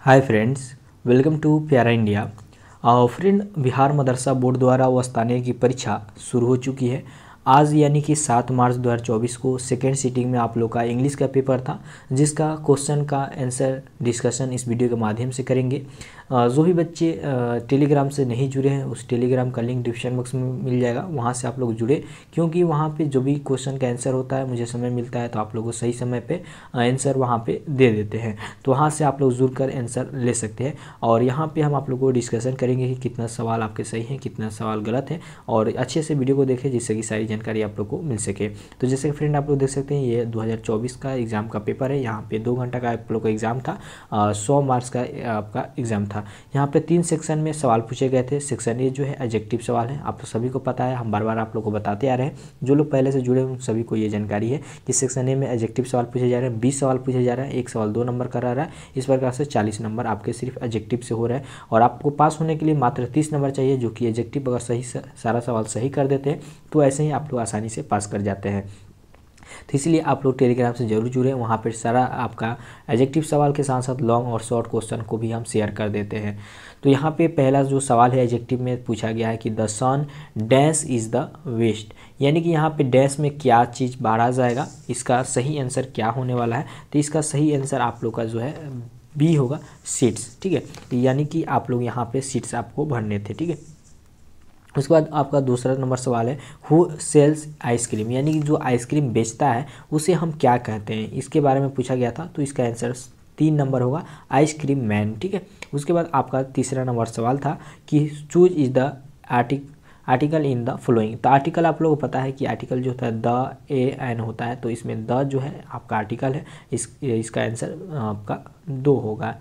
hi friends welcome to प्यारा India friend Bihar मदरसा board द्वारा व स्थानीय की परीक्षा शुरू हो चुकी है आज यानी कि 7 मार्च 2024 को सेकेंड सीटिंग में आप लोग का इंग्लिश का पेपर था जिसका क्वेश्चन का आंसर डिस्कशन इस वीडियो के माध्यम से करेंगे जो भी बच्चे टेलीग्राम से नहीं जुड़े हैं उस टेलीग्राम का लिंक डिस्क्रिप्शन बॉक्स में मिल जाएगा वहाँ से आप लोग जुड़े क्योंकि वहाँ पर जो भी क्वेश्चन का आंसर होता है मुझे समय मिलता है तो आप लोगों सही समय पर आंसर वहाँ पर दे देते हैं तो वहाँ से आप लोग जुड़ कर आंसर ले सकते हैं और यहाँ पर हम आप लोग को डिस्कसन करेंगे कि कितना सवाल आपके सही हैं कितना सवाल गलत है और अच्छे से वीडियो को देखें जिससे कि सारी जानकारी आप लोग को मिल सके तो जैसे कि फ्रेंड आप लोग देख सकते हैं ये 2024 का एग्ज़ाम का पेपर है यहाँ पे दो घंटा का आप लोग का एग्ज़ाम था सौ मार्क्स का आपका एग्ज़ाम था था यहाँ पे तीन सेक्शन में सवाल पूछे गए थे सेक्शन ए जो है एजेक्टिव सवाल है आप सभी को पता है हम बार बार आप लोग को बताते आ रहे हैं जो लोग पहले से जुड़े उन सभी को ये जानकारी है कि सेक्शन ए में एजेक्टिव सवाल पूछे जा रहे हैं बीस सवाल पूछे जा रहे हैं एक सवाल दो नंबर करा रहा है इस प्रकार से चालीस नंबर आपके सिर्फ एजेक्टिव से हो रहा है और आपको पास होने के लिए मात्र तीस नंबर चाहिए जो कि एजेक्टिव अगर सही सारा सवाल सही कर देते हैं तो ऐसे ही आप लोग आसानी से पास कर जाते हैं तो इसलिए आप लोग टेलीग्राम से जरूर जुड़े वहाँ पर सारा आपका एजेक्टिव सवाल के साथ साथ लॉन्ग और शॉर्ट क्वेश्चन को भी हम शेयर कर देते हैं तो यहाँ पे पहला जो सवाल है एजेक्टिव में पूछा गया है कि the sun dash is the west यानी कि यहाँ पे डैश में क्या चीज़ बाढ़ा जाएगा इसका सही आंसर क्या होने वाला है तो इसका सही आंसर आप लोग का जो है बी होगा सीट्स ठीक है तो यानी कि आप लोग यहाँ पे सीट्स आपको भरने थे ठीक है उसके बाद आपका दूसरा नंबर सवाल है हु सेल्स आइसक्रीम यानी कि जो आइसक्रीम बेचता है उसे हम क्या कहते हैं इसके बारे में पूछा गया था तो इसका आंसर तीन नंबर होगा आइसक्रीम मैन ठीक है उसके बाद आपका तीसरा नंबर सवाल था कि choose is the artic article in the following तो आर्टिकल आप लोगों को पता है कि आर्टिकल जो होता है द ए एन होता है तो इसमें द जो है आपका आर्टिकल है इस इसका आंसर आपका दो होगा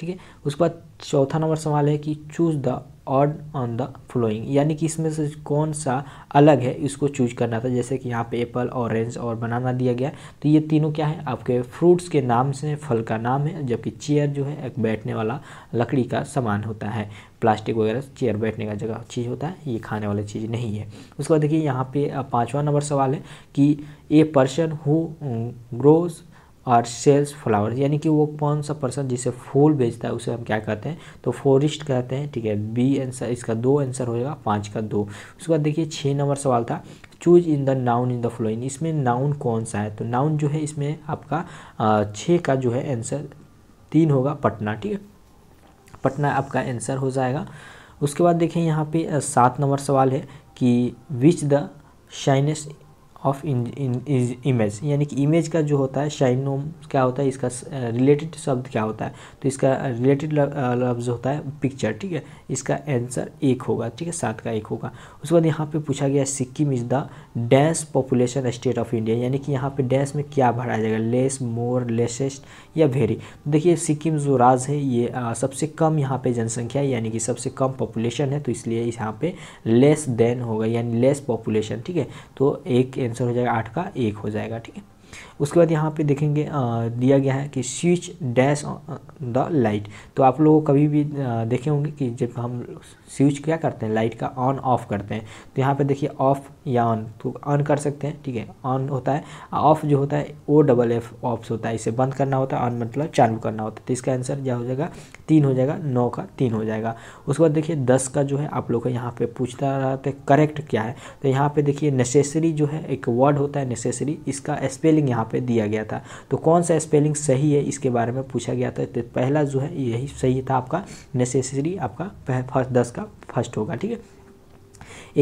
ठीक है उसके बाद चौथा नंबर सवाल है कि choose the odd on the following यानी कि इसमें से कौन सा अलग है इसको चूज करना था जैसे कि यहाँ पे एप्पल ऑरेंज और बनाना दिया गया तो ये तीनों क्या है आपके फ्रूट्स के नाम से फल का नाम है जबकि चेयर जो है एक बैठने वाला लकड़ी का सामान होता है प्लास्टिक वगैरह चेयर बैठने का जगह चीज़ होता है ये खाने वाली चीज़ नहीं है उसके बाद देखिए यहाँ पे पाँचवा नंबर सवाल है कि ए पर्सन हु ग्रोज और सेल्स फ्लावर यानी कि वो कौन सा पर्सन जिसे फूल बेचता है उसे हम क्या कहते हैं तो फॉरिस्ट कहते हैं ठीक है बी आंसर इसका दो आंसर होगा पाँच का दो उसके बाद देखिए छः नंबर सवाल था choose in the noun in the following इसमें नाउन कौन सा है तो नाउन जो है इसमें आपका छः का जो है आंसर तीन होगा पटना ठीक है पटना आपका आंसर हो जाएगा उसके बाद देखें यहाँ पे सात नंबर सवाल है कि which the shyness of in image यानी कि इमेज का जो होता है शाइनोम क्या होता है इसका रिलेटेड uh, शब्द क्या होता है तो इसका रिलेटेड uh, uh, लफ्ज होता है पिक्चर ठीक है इसका आंसर एक होगा ठीक है सात का एक होगा उसके बाद यहाँ पे पूछा गया Sikkim is the dash population state of India यानी कि यहाँ पे डैश में क्या भराया जाएगा लेस मोर लेसेस्ट या वेरी तो देखिए सिक्किम जो राज है ये आ, सबसे कम यहाँ पे जनसंख्या यानी कि सबसे कम पॉपुलेशन है तो इसलिए यहाँ पे लेस देन होगा यानी लेस पॉपुलेशन ठीक है तो एक आंसर हो जाएगा आठ का एक हो जाएगा ठीक है उसके बाद यहाँ पे देखेंगे आ, दिया गया है कि स्विच डैश द लाइट तो आप लोग कभी भी देखे होंगे कि जब हम स्विच क्या करते हैं लाइट का ऑन ऑफ करते हैं तो यहाँ पे देखिए ऑफ या ऑन तो ऑन कर सकते हैं ठीक है ऑन होता है ऑफ जो होता है ओ डबल एफ ऑफ होता है इसे बंद करना होता है ऑन मतलब चालू करना होता है तो इसका आंसर क्या हो जाएगा तीन हो जाएगा नौ का तीन हो जाएगा उसके बाद देखिए दस का जो है आप लोग का यहाँ पे पूछता रहा था करेक्ट क्या है तो यहाँ पे देखिए नेसेसरी जो है एक वर्ड होता है नेसेसरी इसका स्पेलिंग यहाँ पे दिया गया था तो कौन सा स्पेलिंग सही है इसके बारे में पूछा गया था तो पहला जो है यही सही था आपका नेसेसरी आपका फर्स्ट दस का फर्स्ट होगा ठीक है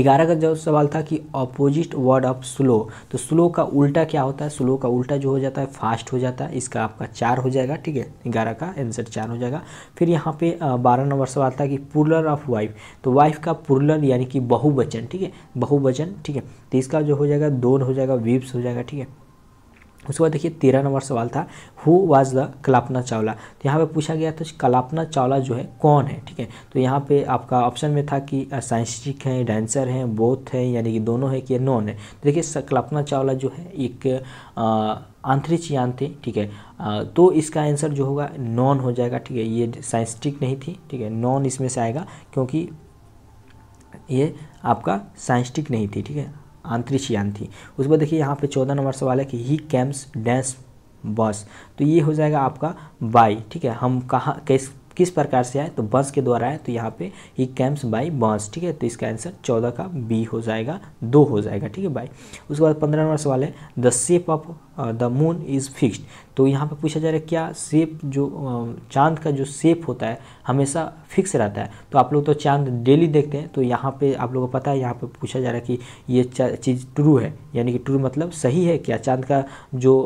ग्यारह का जो सवाल था कि अपोजिट वर्ड ऑफ स्लो तो स्लो का उल्टा क्या होता है स्लो का उल्टा जो हो जाता है फास्ट हो जाता है इसका आपका चार हो जाएगा ठीक है ग्यारह का आंसर चार हो जाएगा फिर यहाँ पे बारह नंबर सवाल था कि पुरलर ऑफ वाइफ तो वाइफ का पुरलर यानी कि बहुवचन ठीक है बहुवचन ठीक है तो इसका जो हो जाएगा दोन हो जाएगा वीप्स हो जाएगा ठीक है उसके बाद देखिए तेरह नंबर सवाल था who was the Kalpana Chawla तो यहाँ पे पूछा गया था कल्पना चावला जो है कौन है ठीक है तो यहाँ पे आपका ऑप्शन में था कि साइंसटिक हैं डांसर हैं बोथ हैं यानी कि दोनों है कि नॉन है तो देखिए कल्पना चावला जो है एक आंतरिक यान थे ठीक है तो इसका आंसर जो होगा नॉन हो जाएगा ठीक है ये साइंसटिक नहीं थी ठीक है नॉन इसमें से आएगा क्योंकि ये आपका साइंसटिक नहीं थी ठीक है आंतरिक यान थी उसके बाद देखिए यहाँ पे चौदह नंबर सवाल है कि ही कैम्स डैश बस तो ये हो जाएगा आपका बाई ठीक है हम कहाँ किस किस प्रकार से आए तो बस के द्वारा आए तो यहाँ पे ही कैम्प्स बाई बस ठीक है तो इसका आंसर चौदह का बी हो जाएगा दो हो जाएगा ठीक है बाई उसके बाद पंद्रह नंबर सवाल है the shape of the moon is fixed तो यहाँ पे पूछा जा रहा है क्या सेप जो um, चांद का जो सेप होता है हमेशा फिक्स रहता है तो आप लोग तो चांद डेली देखते हैं तो यहाँ पे आप लोगों को पता है यहाँ पे पूछा जा रहा है कि ये चीज़ ट्रू है यानी कि ट्रू मतलब सही है क्या चांद का जो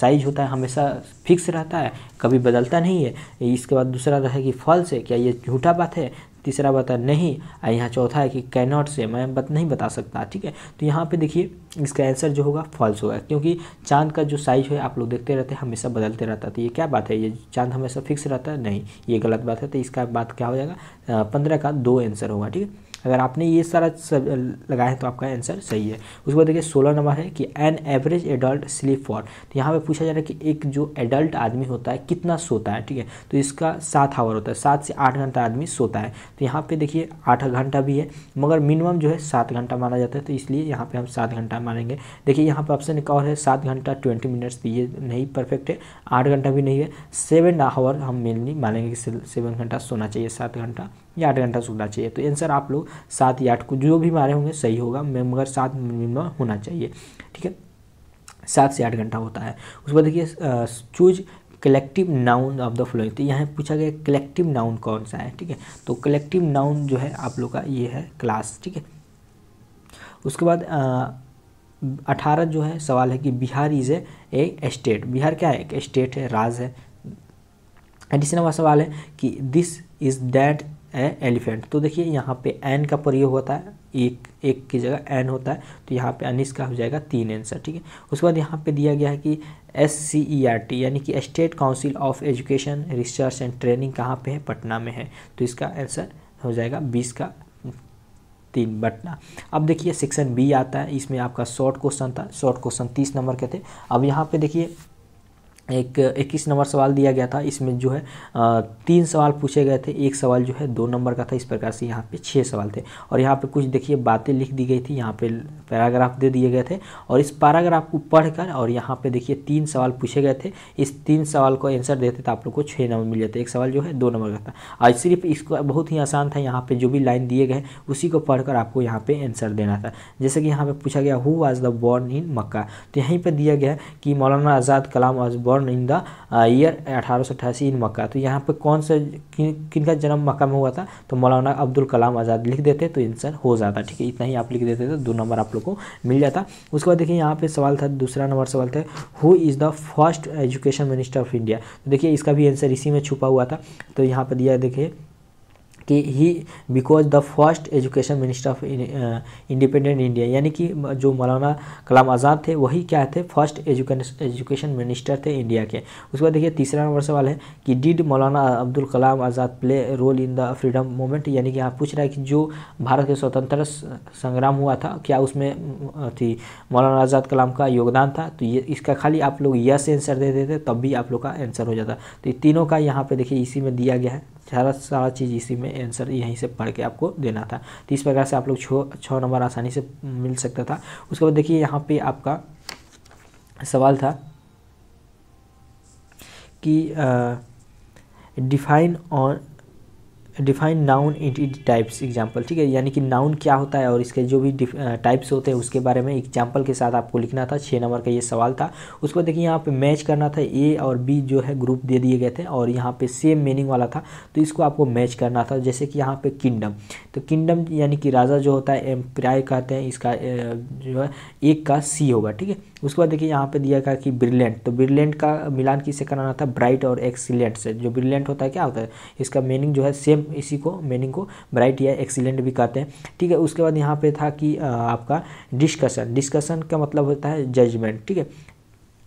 साइज uh, होता है हमेशा फिक्स रहता है कभी बदलता नहीं है इसके बाद दूसरा रहा है कि फॉल्स है क्या ये झूठा बात है तीसरा बता नहीं और यहाँ चौथा है कि कैनॉट से मैं बत नहीं बता सकता ठीक है तो यहाँ पे देखिए इसका आंसर जो होगा फॉल्स होगा क्योंकि चांद का जो साइज है आप लोग देखते रहते हैं हमेशा बदलते रहता तो ये क्या बात है ये चांद हमेशा फिक्स रहता है नहीं ये गलत बात है तो इसका बात क्या हो जाएगा पंद्रह का दो आंसर होगा ठीक है अगर आपने ये सारा सब लगाया है तो आपका आंसर सही है उसके बाद देखिए सोलह नंबर है कि an average adult sleep for तो यहाँ पे पूछा जा रहा है कि एक जो एडल्ट आदमी होता है कितना सोता है ठीक है तो इसका सात आवर होता है सात से आठ घंटा आदमी सोता है तो यहाँ पे देखिए आठ घंटा भी है मगर मिनिमम जो है सात घंटा माना जाता है तो इसलिए यहाँ पर हम सात घंटा मानेंगे देखिए यहाँ पर ऑप्शन एक और है सात घंटा ट्वेंटी मिनट्स भी ये नहीं परफेक्ट है आठ घंटा भी नहीं है सेवन आवर हम मेनली मानेंगे कि सेवन घंटा सोना चाहिए सात घंटा या आठ घंटा सोना चाहिए तो आंसर आप लोग सात या आठ को जो भी मारे होंगे सही होगा मगर सात मिनिमम होना चाहिए ठीक है सात से आठ घंटा होता है उसके बाद देखिए choose collective noun of the following तो यहाँ पूछा गया कलेक्टिव नाउन कौन सा है ठीक है तो कलेक्टिव नाउन जो है आप लोग का ये है क्लास ठीक है उसके बाद अठारह जो है सवाल है कि Bihar is a a state Bihar क्या है एक स्टेट है राज है एडिशनल सवाल है कि दिस इज़ दैट एलिफेंट तो देखिए यहाँ पे एन का प्रयोग होता है एक एक की जगह एन होता है तो यहाँ पे अनिस का हो जाएगा तीन आंसर ठीक है उसके बाद यहाँ पे दिया गया है कि S C E R T यानी कि state council of education research and training कहाँ पे है पटना में है तो इसका आंसर हो जाएगा बीस का तीन बटना अब देखिए सेक्शन बी आता है इसमें आपका शॉर्ट क्वेश्चन था शॉर्ट क्वेश्चन तीस नंबर के थे अब यहाँ पे देखिए एक इक्कीस नंबर सवाल दिया गया था इसमें जो है आ, तीन सवाल पूछे गए थे एक सवाल जो है दो नंबर का था इस प्रकार से यहाँ पे छः सवाल थे और यहाँ पे कुछ देखिए बातें लिख दी गई थी यहाँ पे पैराग्राफ दे दिए गए थे और इस पैराग्राफ को पढ़कर और यहाँ पे देखिए तीन सवाल पूछे गए थे इस तीन सवाल को आंसर देते तो आप लोग को छः नंबर मिल जाते एक सवाल जो है दो नंबर का था आज सिर्फ इसको बहुत ही आसान था यहाँ पर जो भी लाइन दिए गए उसी को पढ़ आपको यहाँ पर आंसर देना था जैसे कि यहाँ पर पूछा गया हु आज द बॉर्न इन मक्का तो यहीं पर दिया गया कि मौलाना आज़ाद कलाम आज born born in the year अठारह इन मक्का तो यहाँ पे कौन से किन का जन्म मक्का में हुआ था तो मौलाना अब्दुल कलाम आज़ाद लिख देते तो आंसर हो जाता ठीक है इतना ही आप लिख देते तो दो नंबर आप लोग को मिल जाता उसके बाद देखिए यहाँ पे सवाल था दूसरा नंबर सवाल था who is the first education minister of India तो देखिए इसका भी आंसर इसी में छुपा हुआ था तो यहाँ पर दिया देखिए कि he because the first education minister of independent India यानी कि जो मौलाना कलाम आज़ाद थे वही क्या थे फर्स्ट एजुकेशन मिनिस्टर थे इंडिया के उसके बाद देखिए तीसरा नंबर सवाल है कि did Maulana Abdul Kalam Azad play role in the freedom movement यानी कि यहाँ पूछ रहा है कि जो भारत के स्वतंत्र संग्राम हुआ था क्या उसमें थी मौलाना आज़ाद कलाम का योगदान था तो ये इसका खाली आप लोग यस आंसर दे देते तब भी आप लोग का आंसर हो जाता तो तीनों का यहाँ पे देखिए इसी में दिया गया है सारा सारा चीज़ इसी में आंसर यहीं से पढ़ के आपको देना था तो इस प्रकार से आप लोग छः छः नंबर आसानी से मिल सकता था उसके बाद देखिए यहाँ पे आपका सवाल था कि define on define noun in it types example ठीक है यानी कि नाउन क्या होता है और इसके जो भी टाइप्स होते हैं उसके बारे में एग्जाम्पल के साथ आपको लिखना था छः नंबर का ये सवाल था उसको देखिए यहाँ पे मैच करना था ए और बी जो है ग्रुप दे दिए गए थे और यहाँ पे सेम मीनिंग वाला था तो इसको आपको मैच करना था जैसे कि यहाँ पे किंगडम तो किंगडम यानी कि राजा जो होता है एम्प्राय कहते हैं इसका जो है एक का सी होगा ठीक है उसके बाद देखिए यहाँ पे दिया गया कि ब्रिलियंट तो ब्रिलियंट का मिलान किसे कराना था ब्राइट और एक्सीलेंट से जो ब्रिलियंट होता है क्या होता है इसका मीनिंग जो है सेम इसी को मीनिंग को ब्राइट या एक्सीलेंट भी कहते हैं ठीक है उसके बाद यहाँ पे था कि आपका डिस्कशन डिस्कशन का मतलब होता है जजमेंट ठीक है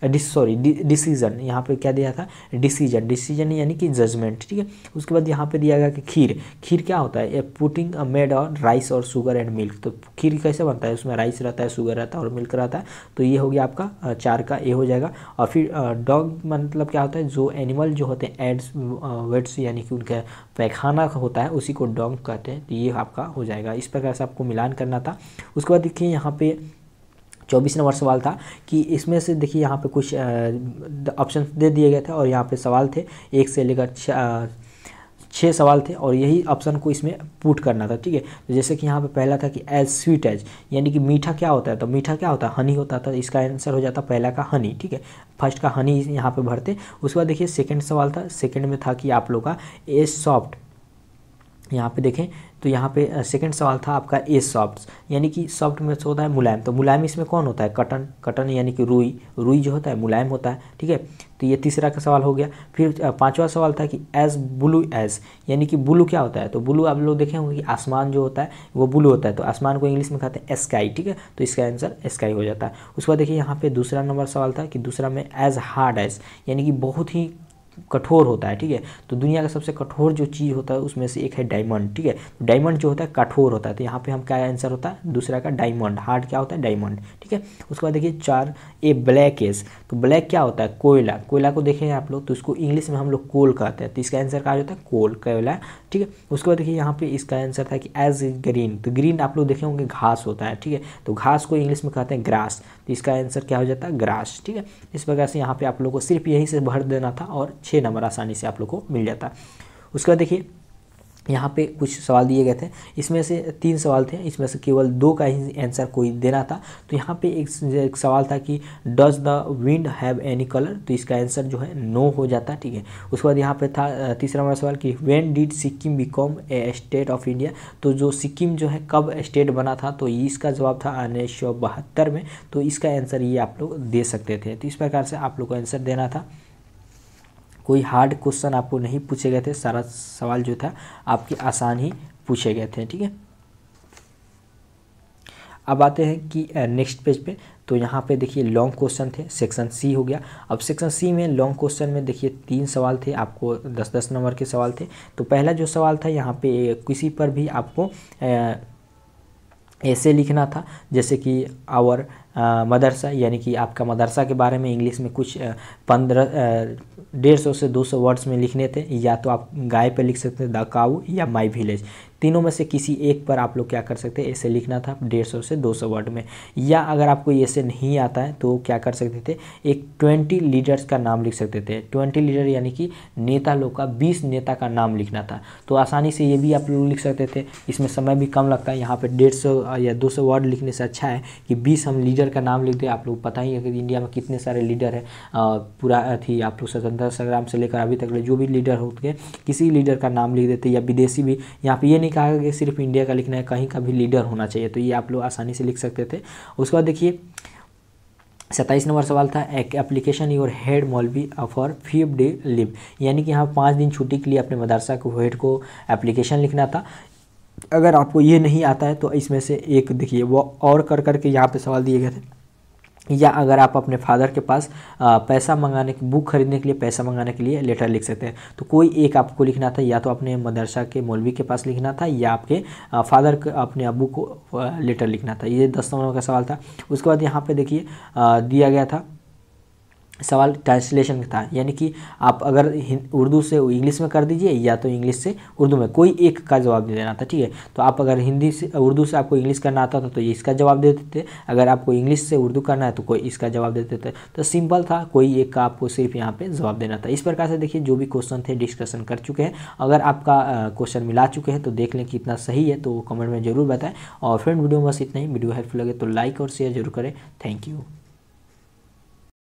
डिस सॉरी डिसीज़न यहाँ पे क्या दिया था डिसीजन डिसीजन यानी कि जजमेंट ठीक है उसके बाद यहाँ पे दिया गया कि खीर खीर क्या होता है पुटिंग मेड और राइस और शुगर एंड मिल्क तो खीर कैसे बनता है उसमें राइस रहता है शुगर रहता है और मिल्क रहता है तो ये हो गया आपका uh, चार का ए हो जाएगा और फिर डॉग uh, मतलब क्या होता है जो एनिमल जो होते हैं एड्स वेड्स uh, यानी कि उनका पैखाना होता है उसी को डॉग कहते हैं तो ये आपका हो जाएगा इस प्रकार से आपको मिलान करना था उसके बाद देखिए यहाँ पे चौबीस नंबर सवाल था कि इसमें से देखिए यहाँ पे कुछ ऑप्शन दे दिए गए थे और यहाँ पे सवाल थे एक से लेकर छः सवाल थे और यही ऑप्शन को इसमें पुट करना था ठीक है तो जैसे कि यहाँ पे पहला था कि एज स्वीट एज यानी कि मीठा क्या होता है तो मीठा क्या होता है हनी होता था इसका आंसर हो जाता पहला का हनी ठीक है फर्स्ट का हनी यहाँ पे भरते उसके बाद देखिए सेकंड सवाल था सेकंड में था कि आप लोग का ए सॉफ्ट यहाँ पे देखें तो यहाँ पे सेकंड सवाल था आपका ए सॉफ्ट यानी कि सॉफ्ट में होता है मुलायम तो मुलायम इसमें कौन होता है कटन कटन यानी कि रुई रुई जो होता है मुलायम होता है ठीक है तो ये तीसरा का सवाल हो गया फिर पांचवा सवाल था कि एज ब्लू एज यानी कि ब्लू क्या होता है तो ब्लू आप लोग देखें होंगे कि आसमान जो होता है वो ब्लू होता है तो आसमान को इंग्लिश में कहते हैं स्काई ठीक है तो इसका आंसर स्काई हो जाता है उसके बाद देखिए यहाँ पे दूसरा नंबर सवाल था कि दूसरा में एज हार्ड एज यानी कि बहुत ही कठोर होता है ठीक है तो दुनिया का सबसे कठोर जो चीज़ होता है उसमें से एक है डायमंड ठीक है डायमंड जो होता है कठोर होता है तो यहाँ पे हम क्या आंसर होता है दूसरा का डायमंड हार्ड क्या होता है डायमंड ठीक है उसके बाद देखिए चार ए ब्लैक एस तो ब्लैक क्या होता है कोयला कोयला को देखें आप लोग तो उसको इंग्लिश में हम लोग कोल कहते हैं तो इसका आंसर क्या होता है कोल कोयला ठीक है उसके बाद देखिए यहाँ पे इसका आंसर था कि एज ग्रीन तो ग्रीन आप लोग देखे होंगे घास होता है ठीक है तो घास को इंग्लिश में कहते हैं ग्रास तो इसका आंसर क्या हो जाता है ग्रास ठीक है इस प्रकार से यहाँ पे आप लोग को सिर्फ यहीं से भर देना था और छः नंबर आसानी से आप लोग को मिल जाता उसके बाद देखिए यहाँ पे कुछ सवाल दिए गए थे इसमें से तीन सवाल थे इसमें से केवल दो का ही आंसर कोई देना था तो यहाँ पे एक, एक सवाल था कि does the wind have any colour तो इसका आंसर जो है नो हो जाता ठीक है उसके बाद यहाँ पे था तीसरा हमारा सवाल कि when did Sikkim become a state of India तो जो सिक्किम जो है कब स्टेट बना था तो इसका जवाब था उन्नीस में तो इसका आंसर ये आप लोग दे सकते थे तो इस प्रकार से आप लोग को आंसर देना था कोई हार्ड क्वेश्चन आपको नहीं पूछे गए थे सारा सवाल जो था आपके आसान ही पूछे गए थे ठीक है अब आते हैं कि नेक्स्ट पेज पे तो यहाँ पे देखिए लॉन्ग क्वेश्चन थे सेक्शन सी हो गया अब सेक्शन सी में लॉन्ग क्वेश्चन में देखिए तीन सवाल थे आपको दस दस नंबर के सवाल थे तो पहला जो सवाल था यहाँ पे किसी पर भी आपको ऐसे लिखना था जैसे कि आवर मदरसा यानी कि आपका मदरसा के बारे में इंग्लिश में कुछ पंद्रह डेढ़ सौ से दो सौ वर्ड्स में लिखने थे या तो आप गाय पे लिख सकते हैं द काऊ या माई विलेज तीनों में से किसी एक पर आप लोग क्या कर सकते हैं ऐसे लिखना था डेढ़ सौ से दो सौ वर्ड में या अगर आपको ऐसे नहीं आता है तो क्या कर सकते थे एक ट्वेंटी लीडर्स का नाम लिख सकते थे ट्वेंटी लीडर यानी कि नेता लोग का बीस नेता का नाम लिखना था तो आसानी से ये भी आप लोग लिख सकते थे इसमें समय भी कम लगता है यहाँ पर डेढ़ सौ या दो सौ वर्ड लिखने से अच्छा है कि बीस हम लीडर का नाम लिख दें आप लोग पता ही है कि इंडिया में कितने सारे लीडर हैं पूरा थी आप लोग स्वतंत्रता संग्राम से लेकर अभी तक जो भी लीडर होते किसी लीडर का नाम लिख देते या विदेशी भी यहाँ पर ये नहीं नहीं कहा कि सिर्फ इंडिया का लिखना है कहीं का भी लीडर होना चाहिए तो ये आप लोग आसानी से लिख सकते थे उसके बाद देखिए सत्ताईस नंबर सवाल था एक application your head maulvi for five day leave यानी कि यहाँ पाँच दिन छुट्टी के लिए अपने मदरसा को हेड को एप्लीकेशन लिखना था अगर आपको ये नहीं आता है तो इसमें से एक देखिए वो और कर करके यहाँ पे सवाल दिए गए थे या अगर आप अपने फादर के पास पैसा मंगाने की बुक खरीदने के लिए पैसा मंगाने के लिए लेटर लिख सकते हैं तो कोई एक आपको लिखना था या तो अपने मदरसा के मौलवी के पास लिखना था या आपके फादर अपने अबू को लेटर लिखना था ये दस नंबर का सवाल था उसके बाद यहाँ पे देखिए दिया गया था सवाल ट्रांसलेशन था यानी कि आप अगर उर्दू से इंग्लिश में कर दीजिए या तो इंग्लिश से उर्दू में कोई एक का जवाब दे देना था ठीक है तो आप अगर हिंदी से उर्दू से आपको इंग्लिश करना आता था तो ये इसका जवाब दे देते अगर आपको इंग्लिश से उर्दू करना है तो कोई इसका जवाब दे देते तो सिंपल था कोई एक का आपको सिर्फ यहाँ पर जवाब देना था इस प्रकार से देखिए जो भी क्वेश्चन थे डिस्कशन कर चुके हैं अगर आपका क्वेश्चन मिला चुके हैं तो देख लें कितना सही है तो कमेंट में ज़रूर बताएं और फ्रेंड वीडियो में बस इतना ही वीडियो हेल्पफुल लगे तो लाइक और शेयर जरूर करें थैंक यू